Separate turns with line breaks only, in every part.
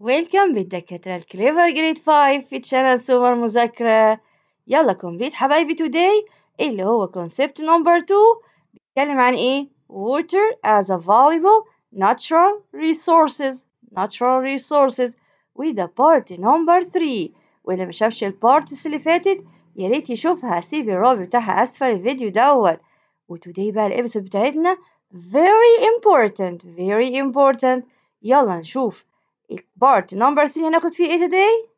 ويلكم بالدكاترة الكليفر جريد 5 في تشانل سوبر مذاكرة يلا كومبليت حبايبي توداي اللي هو كونسبت نمبر 2 بيتكلم عن ايه water as a valuable natural resources natural resources وده بارت نمبر 3 واللي ما شافش البارتس اللي فاتت يا ريت يشوفها هسيب الرابط بتاعها اسفل الفيديو دوت وتوداي بقى الابيسود بتاعتنا very important very important يلا نشوف part نمبر 3 هناخد فيه ايه today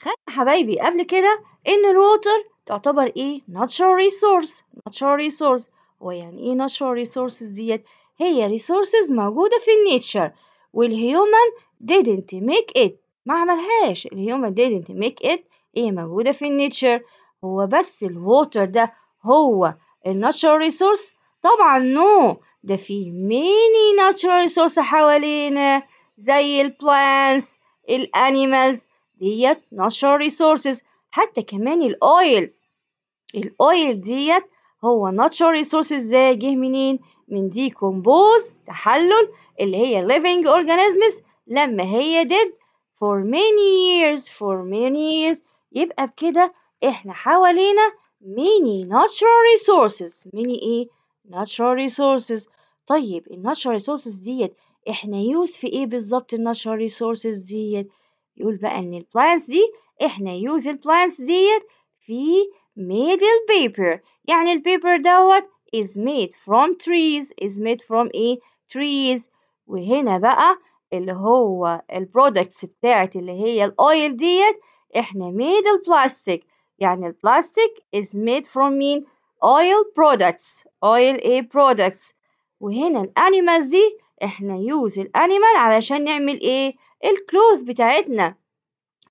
خدنا حبايبي قبل كده ان الووتر تعتبر ايه natural resource natural resource ويعني ايه natural resources ديت هي resources موجودة في النيتشر والهيومن didn't make it ما عملهاش الهيومن didn't make it ايه موجودة في النيتشر هو بس الووتر ده هو الناتشرال ريسورس طبعا نو no. ده في ميني ناتشورال ريسورس حوالينا زي البلانس الانيمالز ديت ناتشورال ريسورسز حتى كمان الاويل الاويل ديت هو ناتشورال ريسورسز ازاي جه منين من دي كومبوز تحلل اللي هي living اورجانيزمز لما هي ديد فور ميني ييرز فور ميني ييرز يبقى بكده احنا حوالينا ميني natural ريسورسز ميني ايه natural resources طيب ال natural resources ديت احنا use في ايه بالظبط ال natural resources ديت يقول بقى ان ال plants دي احنا use ال plants ديت في made ال paper يعني ال paper دوت is made from trees is made from ايه trees وهنا بقى اللي هو ال products بتاعت اللي هي ال oil ديت احنا made plastic يعني البلاستيك is made from مين oil products oil A products وهنا الانيمالز دي احنا يوز الانيمال علشان نعمل ايه الكلوز بتاعتنا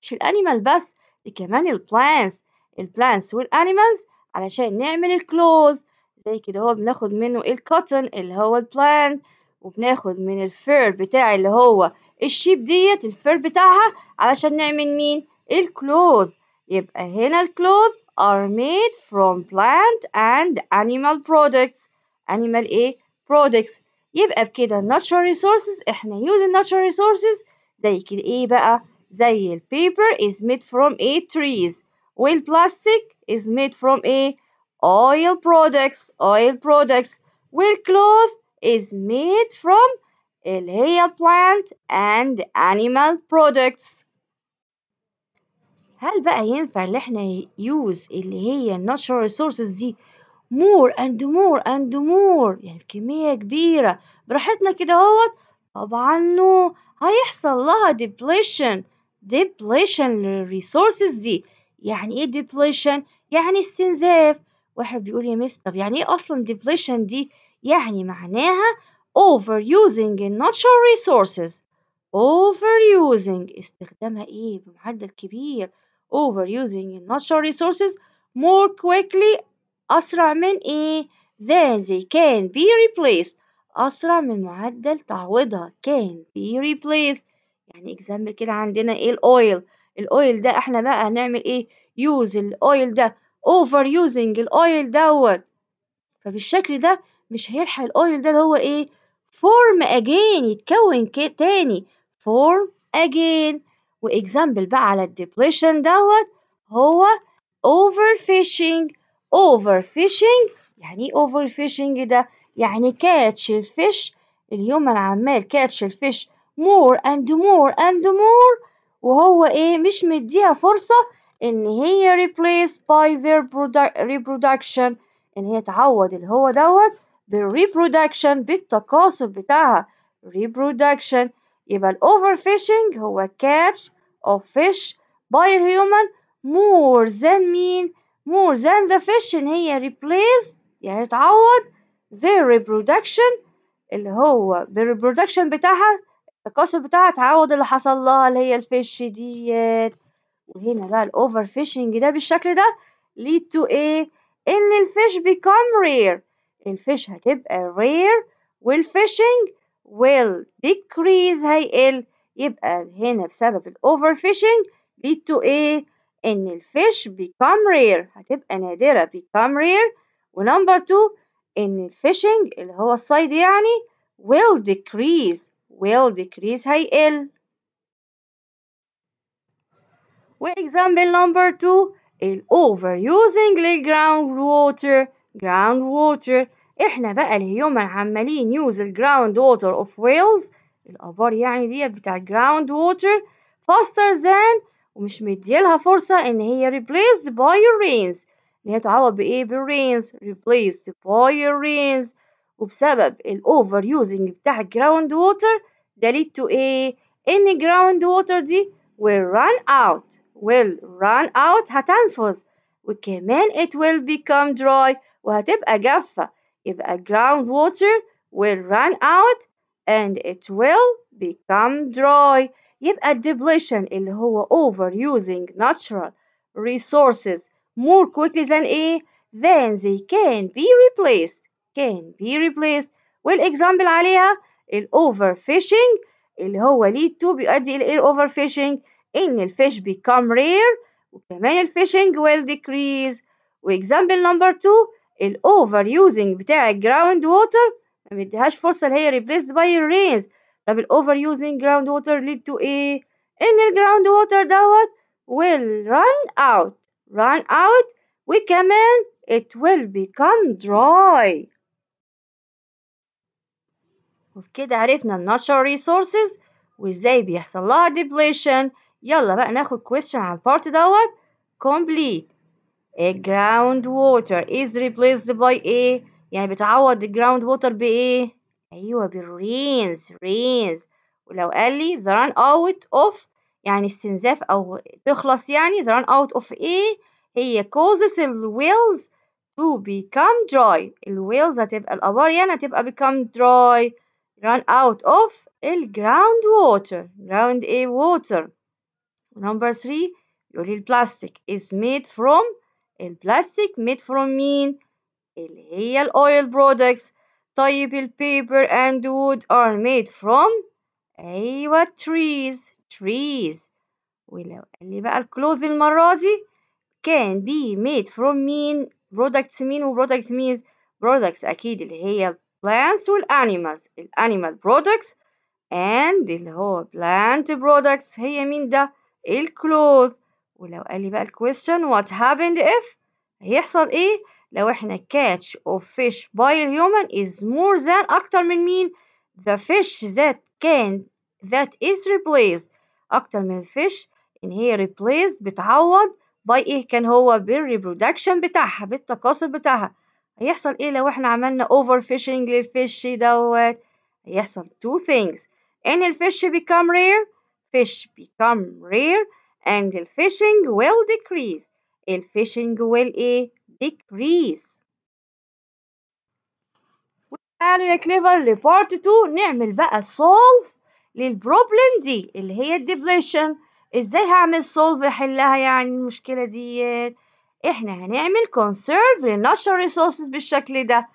مش الانيمال بس دي كمان البلانس البلانس والانيمالز علشان نعمل الكلوز زي كده هو بناخد منه الكوتن اللي هو البلانت وبناخد من الفير بتاع اللي هو الشيب ديت الفير بتاعها علشان نعمل مين الكلوز يبقى هنا الكلوز are made from plant and animal products animal A products يبقى بكده natural resources احنا using natural resources زي كده ايه بقى زي ال paper is made from a trees وال plastic is made from a oil products oil products وال cloth is made from اللي هي plant and animal products هل بقى ينفع ان احنا يوز اللي هي الناتشرال ريسورسز دي مور اند مور اند مور يعني كميه كبيرة براحتنا كده اهوت طبعا نو هيحصل لها ديبليشن ديبليشن للريسورسز دي يعني ايه ديبليشن يعني استنزاف واحد بيقول يا مس طب يعني ايه اصلا ديبليشن دي يعني معناها اوفر يوزنج natural ريسورسز اوفر يوزنج استخدامها ايه بمعدل كبير overusing natural resources more quickly أسرع من إيه than they can be replaced أسرع من معدل تعويضها can be replaced يعني example كده عندنا إيه الأويل الأويل ده إحنا بقى هنعمل إيه use الأويل ده over using الأويل دوت فبالشكل ده مش هيلحق الأويل ده اللي هو إيه form again يتكون تاني form again واكزامبل بقى على الديبليشن دوت هو اوفر overfishing اوفر يعني ايه اوفر ده يعني كاتش الفيش انا عمال كاتش الفيش مور اند مور اند مور وهو ايه مش مديها فرصة ان هي replace by their reproduction ان هي تعوض اللي هو دوت بالreproduction بالتكاثر بتاعها reproduction يبقى الاوفر فيشنج هو catch of fish by a human more than mean more than the fish إن هي replace يعني تعوض their reproduction اللي هو reproduction بتاعها القصر بتاعها تعوض اللي حصل لها اللي هي الفيش ديت وهنا بقى الأوفر فيشنج ده بالشكل ده lead to إيه؟ إن الفيش become rare الفيش هتبقى rare والفيشنج will decrease هيقل يبقى هنا بسبب الأوفر فيشنج lead to إيه؟ إن الفيش become rare هتبقى نادرة become rare ونمبر 2 إن الفيشنج اللي هو الصيد يعني will decrease will decrease هيقل وإكزامبل نمبر 2 ال overusing للجراوند ووتر جراوند ووتر إحنا بقى الهيومن عمالين use الجراوند ووتر of Wales الآبار يعني دي بتاع ground water faster than ومش مديلها فرصة إن هي replaced by rains إن هي تعوض بإيه بالrains replaced by rains وبسبب الأوفر using بتاع the groundwater, ده lead to إيه إن groundwater water دي will run out will run out هتنفذ وكمان it will become dry وهتبقى جافة يبقى ground groundwater will run out and it will become dry يبقى depletion, اللي هو overusing natural resources more quickly than A, than they can be replaced can be replaced والاكزامبل عليها الاوفرفيشنج اللي هو lead to بيؤدي الى overfishing ان الفيش become rare وكمان الفيشنج will decrease example number 2 الاوفر overusing بتاع groundwater. ما the فرصة اللي هي replaced by rains طب ال overusing groundwater lead to a إن ال ground water دوت will run out run out We وكمان it will become dry وبكده عرفنا ال natural resources وازاي بيحصل لها depletion يلا بقى ناخد question على البارت دوت complete A groundwater is replaced by a يعني بتعوض الجراوند ووتر بايه ايوه بالرينز رينز ولو قال لي the run out of يعني استنزاف او تخلص يعني the run out of ايه هي causes ال whales to become dry ال whales هتبقى الاباريان هتبقى become dry run out of ال ground water ground ايه water number three يقول لي البلاستيك is made from البلاستيك made from مين اللي هي الأويل برودكتس طيب ال paper and wood are made from أيوة trees trees ولو قال لي بقى clothes المرة دي can be made from mean products mean و products means products أكيد اللي هي ال plants وال animals ال animal products and اللي هو plant products هي مين ده clothes. ولو قال لي بقى ال question what happened if هيحصل ايه لو احنا catch of fish by a human is more than أكتر من مين the fish that can that is replaced أكتر من fish إن هي replaced بتعوض by إيه كان هو بالreproduction بتاعها بالتكاثر بتاعها هيحصل إيه لو احنا عملنا overfishing fishing للفيش دوت هيحصل two things إن الفيش become rare fish become rare and the fishing will decrease الفيشنج will إيه decrease تعالوا يا كليفر لبارت 2 نعمل بقى solve للبروبلم دي اللي هي الديبليشن ازاي هعمل solve احلها يعني المشكلة ديت احنا هنعمل conserve للناتشرال resources بالشكل ده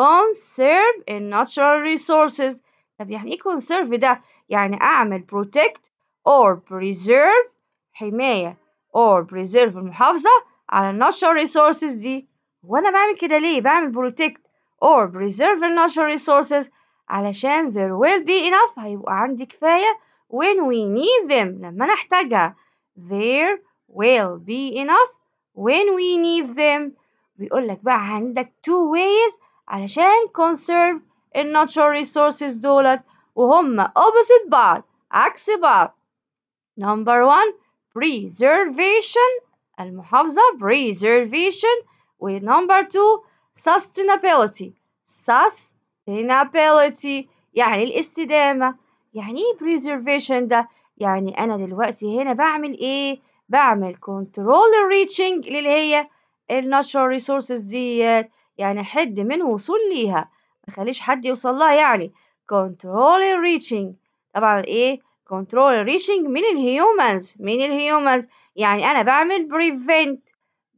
conserve natural resources طب يعني ايه conserve ده يعني اعمل protect or preserve حماية or preserve المحافظة على natural resources دي وانا بعمل كده ليه بعمل protect or preserve natural resources علشان there will be enough هيبقى عندي كفاية when we need them لما there will be enough when we need them بيقول لك بقى عندك two ways علشان conserve natural resources دولت وهما opposite بعض عكس بعض number one preservation المحافظة preservation و number two sustainability sustainability يعني الاستدامة يعني ايه preservation ده؟ يعني أنا دلوقتي هنا بعمل ايه؟ بعمل control reaching اللي هي الناتشورال resources ديت يعني حد من وصول ليها مخليش حد يوصل لها يعني control reaching طبعا ايه control reaching من الهيومنز من الهيومنز يعني أنا بعمل prevent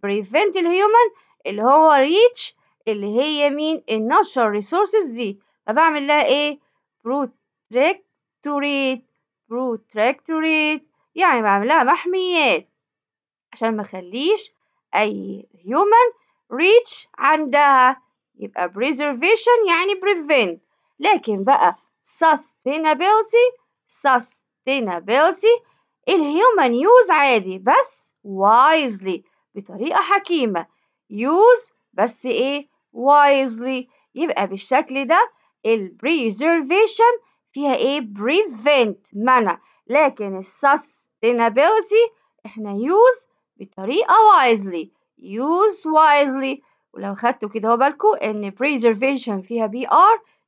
prevent الهيومن اللي هو reach اللي هي مين الناتشر resources دي فبعمل لها إيه protectorate protectorate يعني بعمل لها محميات عشان ما أخليش أي human reach عندها يبقى preservation يعني prevent لكن بقى sustainability sustainability الهيومن يوز عادي بس wisely بطريقة حكيمة use بس إيه wisely يبقى بالشكل ده ال preservation فيها إيه prevent منع لكن ال sustainability إحنا use بطريقة wisely use wisely ولو خدتوا كده هو بالكم إن preservation فيها بي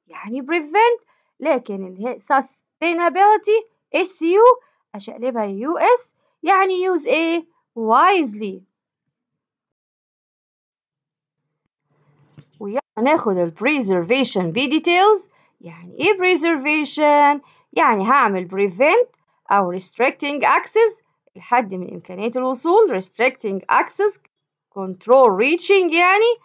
يعني prevent لكن ال sustainability SU أشقلبها ليو اس يعني يوز ايه wisely ويلا ناخد الـ preservation بـ details يعني ايه preservation يعني هعمل prevent أو restricting access الحد من إمكانية الوصول restricting access control reaching يعني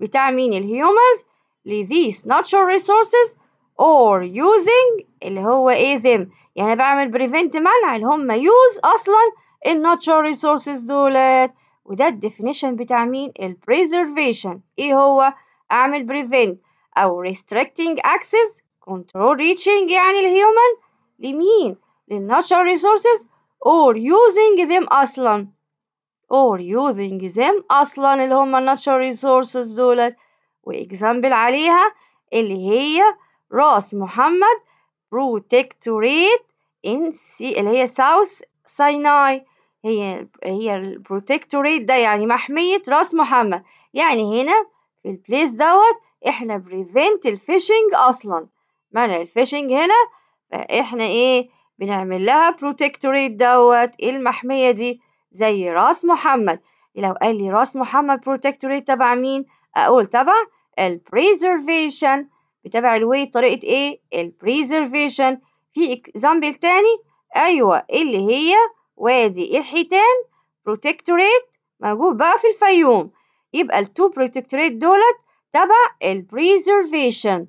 بتاع مين الـ humans لـ these natural resources or using اللي هو ايه them يعني بعمل بريفنت منع اللي هم يوز اصلا الناتشورال ريسورسز دولت وده الديفينيشن بتاع مين البريزرفيشن ايه هو اعمل بريفنت او ريستريكتنج اكسس كنترول ريتشنج يعني الهيومن لمين للناتشورال ريسورسز اور using them اصلا اور using them اصلا اللي هم natural ريسورسز دولت واكزامبل عليها اللي هي راس محمد بروتكتوريت ان سي اللي هي ساوث سيناي هي هي البروتكتوريت ده يعني محمية راس محمد يعني هنا في البليس دوت احنا بريفنت الفيشنج اصلا منع الفيشنج هنا فاحنا ايه بنعمل لها بروتكتوريت دوت ايه المحمية دي زي راس محمد لو قال لي راس محمد بروتكتوريت تبع مين اقول تبع البريزرفيشن بتبع الوي طريقة ايه البريزرفيشن في اكزامبل تاني أيوة اللي هي وادي الحيتان بروتكتوريت موجود بقى في الفيوم يبقى التو بروتكتوريت دولت تبع البريزرفيشن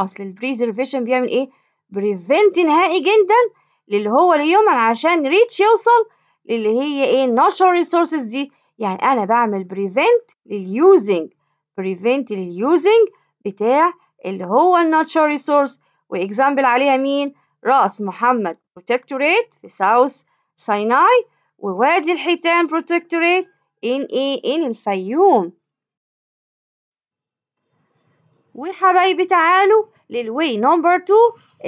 أصل البريزرفيشن بيعمل إيه؟ بريفنت نهائي جدا للي هو الهيومن عشان ريتش يوصل للي هي إيه ناشونال ريسورسز دي يعني أنا بعمل بريفنت لليوزنج بريفنت لليوزنج بتاع اللي هو الناتشر ريسورس واكزامبل عليها مين؟ رأس محمد بروتكتوريت في ساوث سيناي ووادي الحيتان بروتكتوريت إن إيه إن الفيوم وحبايبي تعالوا للوي نمبر 2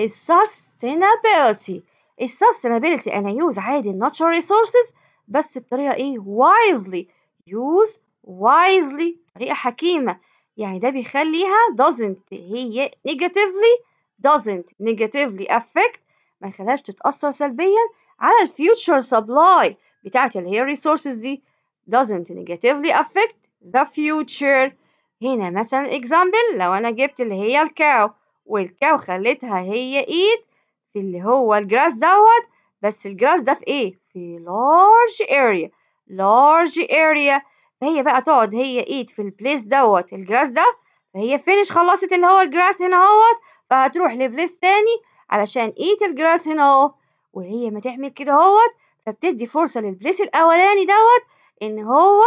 السستينابيلتي السستينابيلتي أنا يوز عادي الناتشرال ريسورسز بس بطريقة إيه وايزلي يوز وايزلي طريقة حكيمة يعني ده بيخليها doesn't هي negatively doesn't negatively affect ما يخليهاش تتأثر سلبيا على future supply بتاعت اللي هي resources دي doesn't negatively affect the future هنا مثلا example لو أنا جبت اللي هي الكاو والكاو خليتها هي eat في اللي هو الجراس دوت بس الجراس ده في ايه؟ في large area large area فهي بقى تقعد هي eat في البليس دوت الجراس ده فهي فينش خلصت اللي هو الجراس هنا اهوت فهتروح لفليس تاني علشان ايت الجراس هنا اهو وهي ما تعمل كده اهوت فبتدي فرصة للبليس الأولاني دوت إن هو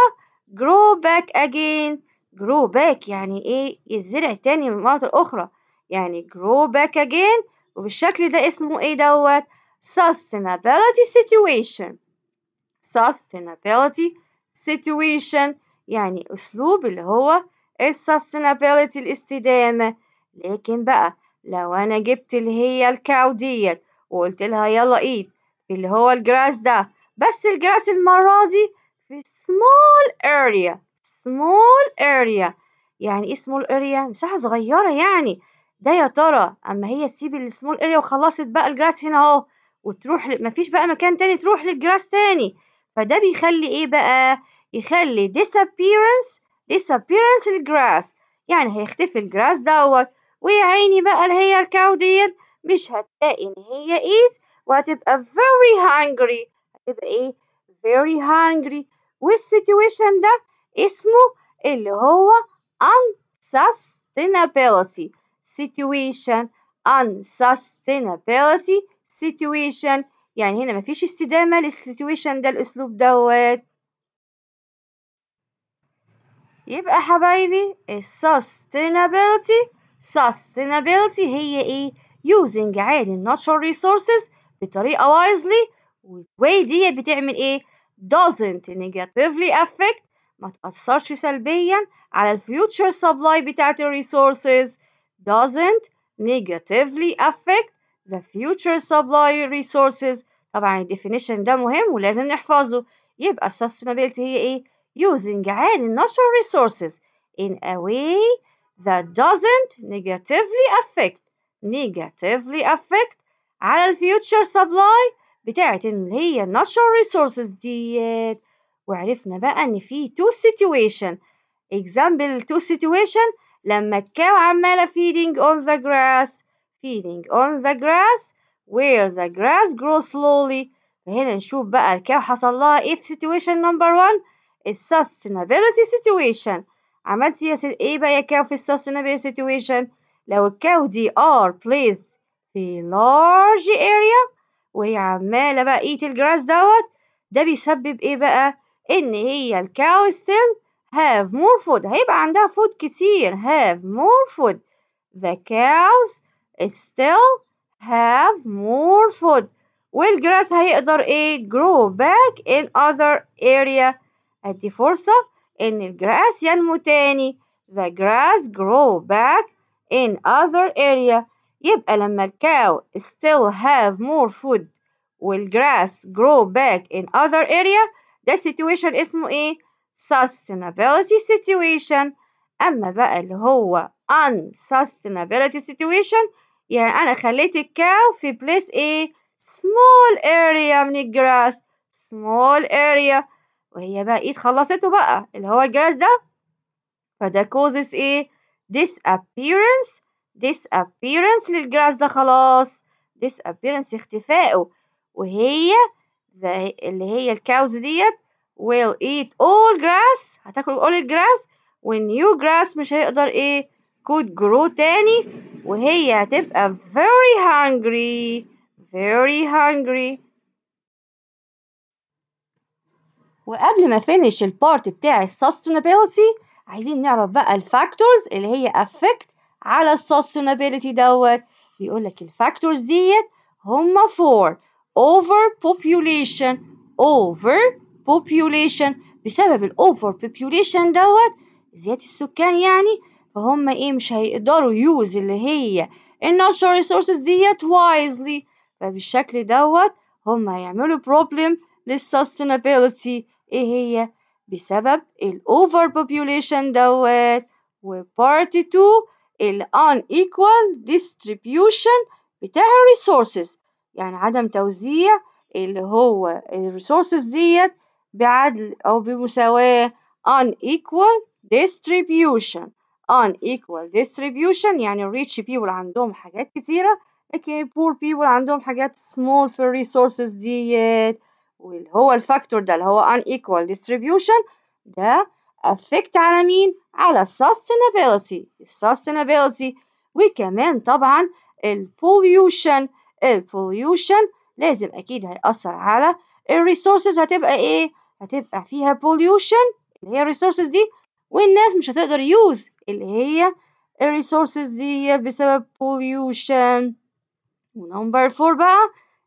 جرو باك أجين جرو باك يعني إيه يتزرع تاني من مرة أخرى يعني جرو باك أجين وبالشكل ده اسمه إيه دوت sustainability situation sustainability situation يعني أسلوب اللي هو ال sustainability الاستدامة لكن بقى لو أنا جبت اللي هي الكاو ديت وقلت لها يلا إيد اللي هو الجراس ده بس الجراس المرة دي في small area small area يعني إيه small area؟ مساحة صغيرة يعني ده يا ترى أما هي تسيب السمول area وخلصت بقى الجراس هنا أهو وتروح ل... مفيش بقى مكان تاني تروح للجراس تاني فده بيخلي إيه بقى؟ يخلي disappearance disappearance الجراس يعني هيختفي الجراس دوت ويا عيني بقى اللي هي الكاو ديت مش هتلاقي ان هي ايت وهتبقى very hungry هتبقى ايه very hungry والسيتويشن ده اسمه اللي هو unsustainability situation unsustainability situation يعني هنا مفيش استدامة للسيتويشن ده الأسلوب دوت يبقى حبايبي السستينابيلتي sustainability هي إيه؟ using عادي natural resources بطريقة wisely way دي بتعمل إيه؟ doesn't negatively affect ما تأثرش سلبيا على ال future supply بتاعت ال resources doesn't negatively affect the future supply resources طبعا ال definition ده مهم ولازم نحفظه يبقى sustainability هي إيه؟ using عادي natural resources in a way that doesn't negatively affect negatively affect على future supply. بتاعت اللي هي natural resources ديت وعرفنا بقى ان في تو situation example two situation لما الكاو عمالة feeding on the grass feeding on the grass where the grass grows slowly فهنا نشوف بقى الكاو حصل لها ايه في situation number one sustainability situation عملت سياسة ايه بقى يا كاو في sustainable situation لو الكاو دي are placed في large area وهي عمالة بقى eat الجراس دوت ده بيسبب ايه بقى ان هي الكاو still have more food هيبقى عندها food كتير have more food the cows still have more food والجراس هيقدر ايه grow back in other area ادي فرصة إن grass, ينمو تاني the grass grow back in other area يبقى لما الكاو still have more food grass grow back in other area ده situation اسمه ايه sustainability situation اما بقى اللي هو unsustainability situation يعني انا خليت الكاو في place ايه small area من الجراس small area وهي بقى ايد خلصته بقى اللي هو الجرس ده فده causes ايه disappearance disappearance للجرس ده خلاص disappearance اختفائه وهي اللي هي الكاوز ديت will eat all grass هتاكل all grass when new grass مش هيقدر ايه could grow تاني وهي هتبقى very hungry very hungry وقبل ما فينش البارت بتاع السستينابيلتي عايزين نعرف بقى الفاكتورز اللي هي افكت على السستينابيلتي دوت بيقول لك الفاكتورز ديت هما فور اوفر بوبوليشن اوفر بوبوليشن بسبب الاوفر بوبوليشن دوت زيادة السكان يعني فهم ايه مش هيقدروا يوز اللي هي الناتشورال ريسورسز ديت وايزلي فبالشكل دوت هم هيعملوا بروبلم للسستينابيلتي ايه هي بسبب الاوفر overpopulation دوت وبارت 2 ال unequal distribution بتاع resources يعني عدم توزيع اللي هو resources ديت بعدل او بمساواة unequal distribution unequal distribution يعني rich people عندهم حاجات كتيرة لكن poor people عندهم حاجات small في resources ديت واللي هو الفاكتور ده اللي هو unequal distribution ده affect على مين؟ على sustainability sustainability وكمان طبعا البوليوشن البوليوشن لازم أكيد هيأثر على الريسورسز هتبقى إيه؟ هتبقى فيها pollution اللي هي الريسورسز دي والناس مش هتقدر يوز اللي هي الريسورسز ديت بسبب pollution ونمبر فور بقى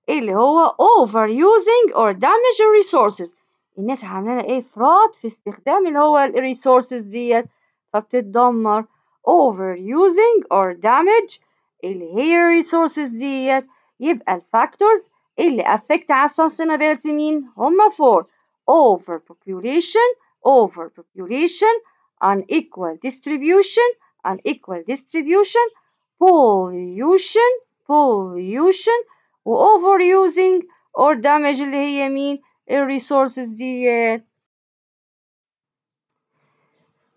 اللي هو overusing or damage resources الناس عامله ايه افراط في استخدام اللي هو resources ديت فبتتدمر overusing or damage اللي هي resources ديت يبقى الفاكتورز اللي affect على sustainability مين هما four overpopulation overpopulation unequal distribution unequal distribution pollution pollution واوفر overusing or damage اللي هي مين الريسورسز ديت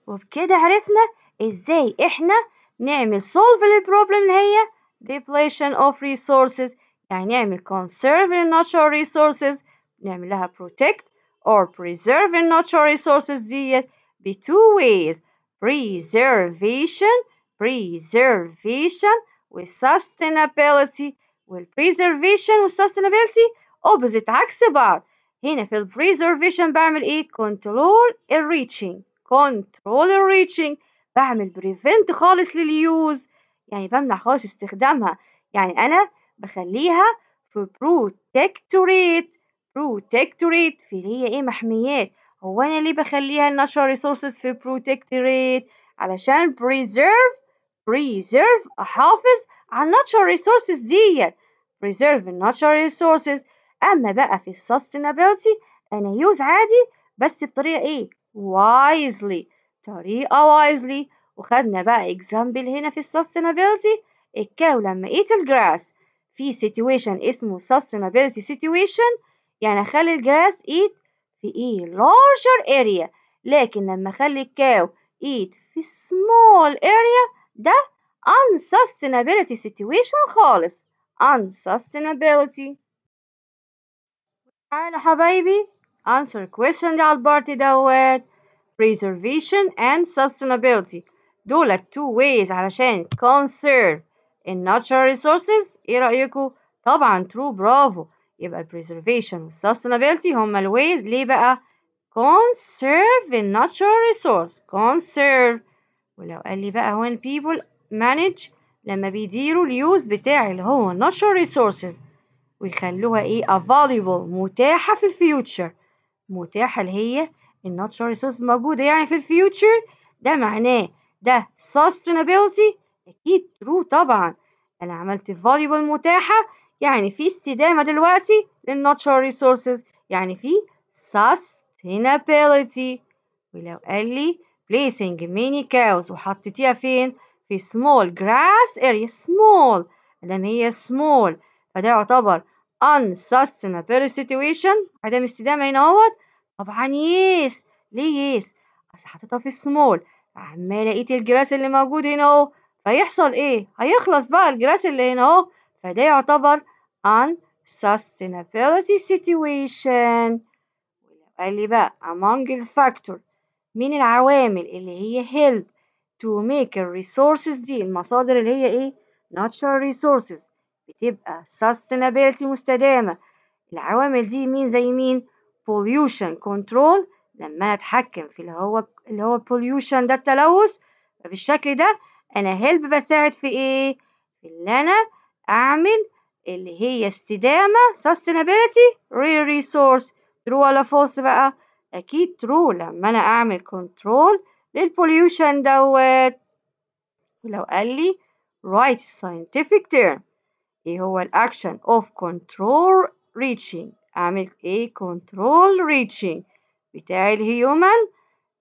وبكده عرفنا ازاي احنا نعمل solve للبروبلم اللي هي depletion of resources يعني نعمل conserve natural resources نعمل لها protect or preserve natural resources ديت ب two ways preservation preservation with sustainability والpreservation والsustainability opposite عكس بعض هنا في ال preservation بعمل ايه control ال reaching control ال reaching بعمل prevent خالص لليوز يعني بمنع خالص استخدامها يعني انا بخليها في protectorate protectorate في هي ايه محميات هو انا ليه بخليها النشر resources في protectorate علشان preserve preserve أحافظ على natural resources دي preserve natural resources أما بقى في sustainability أنا use عادي بس بطريقة إيه wisely طريقة wisely وخدنا بقى example هنا في sustainability الكاو لما eat الجراس في situation اسمه sustainability situation يعني أخلي الجراس eat في إيه larger area لكن لما أخلي الكاو eat في small area ده unsustainability situation خالص unsustainability تعالى حبايبي answer question دي على البارت دوت preservation and sustainability دول two ways علشان conserve in natural resources ايه رأيكو؟ طبعا true برافو يبقى preservation sustainability هما الways ليه بقى؟ conserve in natural resource conserve ولو قال لي بقى when people manage لما بيديروا اليوز بتاع اللي هو natural resources ويخلوها ايه available متاحة في الفيوتشر متاحة اللي هي natural ريسورس موجودة يعني في الفيوتشر ده معناه ده sustainability أكيد true طبعا أنا عملت valuable متاحة يعني في استدامة دلوقتي natural ريسورسز يعني في sustainability ولو قال لي placing many cows وحطيتيها فين في small grass area small مادام هي small فده يعتبر unsustainable situation عدم استدامة هنا اهوت طبعا yes ليه yes؟ اصل حطيتها في small عمالة لقيت الجراس اللي موجود هنا اهو فيحصل ايه هيخلص بقى الجراس اللي هنا اهو فده يعتبر unsustainability situation قال لي بقى among the factors من العوامل اللي هي help to make resources دي المصادر اللي هي ايه natural resources بتبقى sustainability مستدامة العوامل دي مين زي مين pollution control لما انا اتحكم في اللي هو اللي هو pollution ده التلوث بالشكل ده انا help بساعد في ايه في اللي انا اعمل اللي هي استدامة sustainability real resource true ولا false بقى أكيد ترو لما أنا أعمل كنترول للبوليوشن دوت ولو قال لي write scientific term إيه هو الأكشن of control reaching أعمل إيه control reaching بتاع الهيومن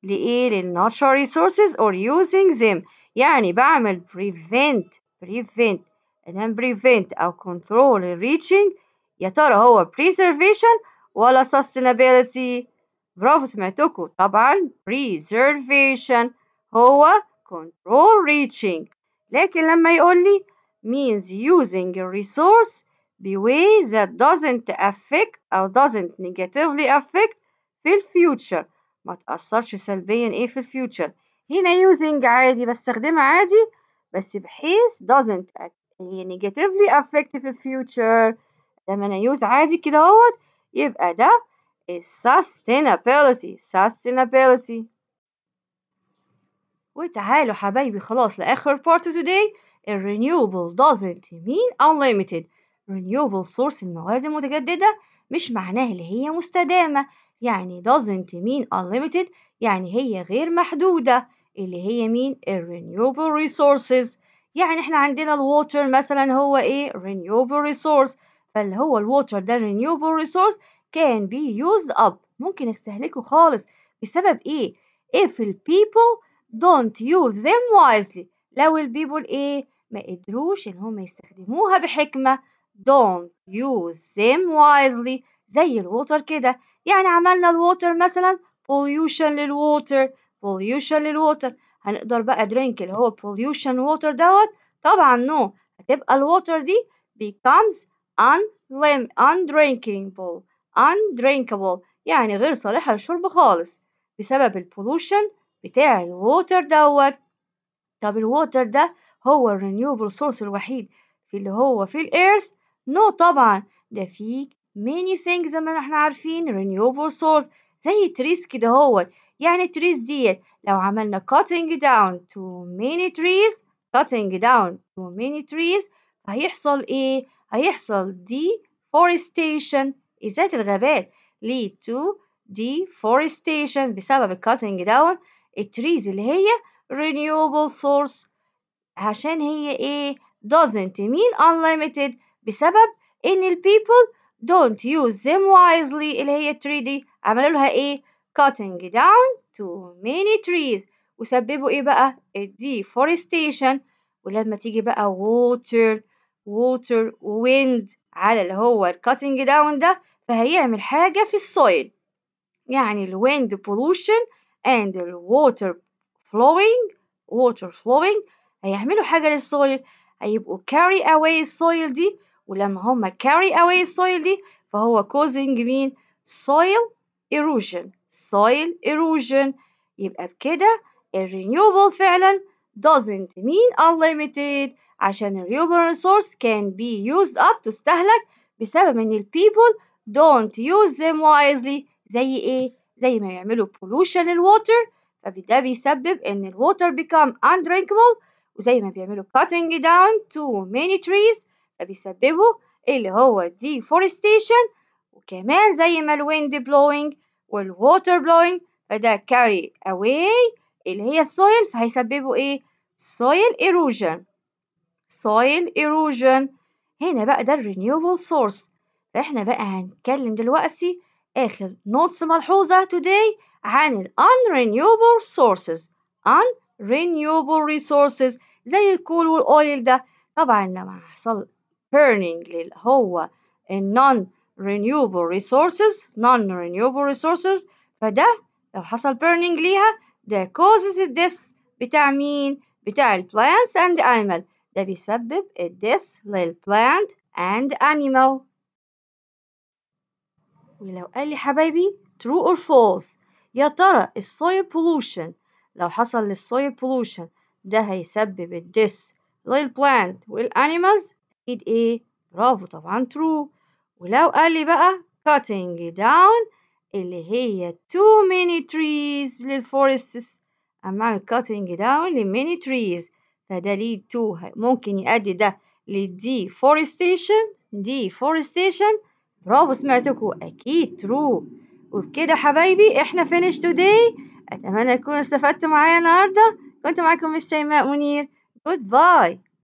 لإيه للناتشرال resources or using them يعني بعمل prevent prevent الآن prevent أو control reaching يا ترى هو preservation ولا sustainability برافو سمعتوكو طبعا preservation هو control reaching لكن لما يقول لي means using a resource way that doesn't affect أو doesn't negatively affect في الفيوتشر ما تأثرش سلبيا إيه في الفيوتشر هنا using عادي بستخدمها عادي بس بحيث doesn't negatively affect في الفيوتشر لما أنا use عادي كده اهوت يبقى ده is sustainability sustainability وتعالوا حبايبي خلاص لآخر part of today ال renewable doesn't mean unlimited renewable source الموارد المتجددة مش معناه اللي هي مستدامة يعني doesn't mean unlimited يعني هي غير محدودة اللي هي مين ال renewable resources يعني احنا عندنا water مثلا هو ايه renewable resource فاللي هو water ده renewable resource can be used up ممكن استهلكه خالص بسبب إيه؟ if the people don't use them wisely لو البيبول إيه؟ ما قدروش إن هم يستخدموها بحكمة don't use them wisely زي الووتر كده يعني عملنا الووتر مثلا pollution للووتر pollution للووتر هنقدر بقى drink اللي هو pollution water دوت طبعا no هتبقى الووتر دي becomes un undrinkable undrinkable يعني غير صالحة للشرب خالص بسبب البولوشن بتاع الووتر دوت طب الووتر ده هو الرينيوبل سورس الوحيد في اللي هو في الإيرث نو no طبعا ده فيه many things زي ما احنا عارفين renewable source زي trees كده هوت يعني trees ديت لو عملنا cutting down to many trees cutting down to many trees هيحصل ايه؟ هيحصل deforestation إزالة الغابات lead to deforestation بسبب cutting down trees اللي هي renewable source عشان هي إيه doesn't mean unlimited بسبب إن people don't use them wisely اللي هي التري دي عملوا لها إيه cutting down too many trees وسببوا إيه بقى deforestation ولما تيجي بقى water water wind على اللي هو cutting down ده فهيعمل حاجة في الصويل يعني ال wind pollution and the water flowing water flowing هيعملوا حاجة للصويل هيبقوا carry away السويل دي ولما هما carry away السويل دي فهو causing مين soil erosion soil erosion يبقى بكده ال renewable فعلا doesn't mean unlimited عشان ال renewable resource can be used up تستهلك بسبب ان ال people don't use them wisely زي ايه زي ما يعملوا pollution للwater فده بيسبب ان الووتر become undrinkable وزي ما بيعملوا cutting down too many trees فبيسببوا اللي هو deforestation وكمان زي ما الويند blowing والwater blowing فده carry away اللي هي السويل فهيسببوا ايه soil erosion soil erosion هنا بقى ده renewable source فإحنا بقى هنتكلم دلوقتي آخر نوتس ملحوظة today عن ال unrenewable sources unrenewable resources زي الكول والأويل ده طبعا لما حصل burning اللي هو non renewable resources non renewable resources فده لو حصل burning ليها ده causes death بتاع مين؟ بتاع ال plants and animal ده بيسبب death لل plant and animal ولو قال لي حبايبي true or false يا ترى الصويل pollution لو حصل للصويل pollution ده هيسبب الديس للبلانت والانيمالز اكيد ايه برافو طبعا true ولو قال لي بقى cutting down اللي هي too many trees للforests أما أعمل cutting down لـ many trees فده lead to ممكن يؤدي ده للـ deforestation deforestation برافو سمعتكوا أكيد ترو وبكده حبايبي إحنا فينش توداي أتمنى تكونوا استفدتوا معايا النهاردة كنت معاكم مس شيماء منير جود باي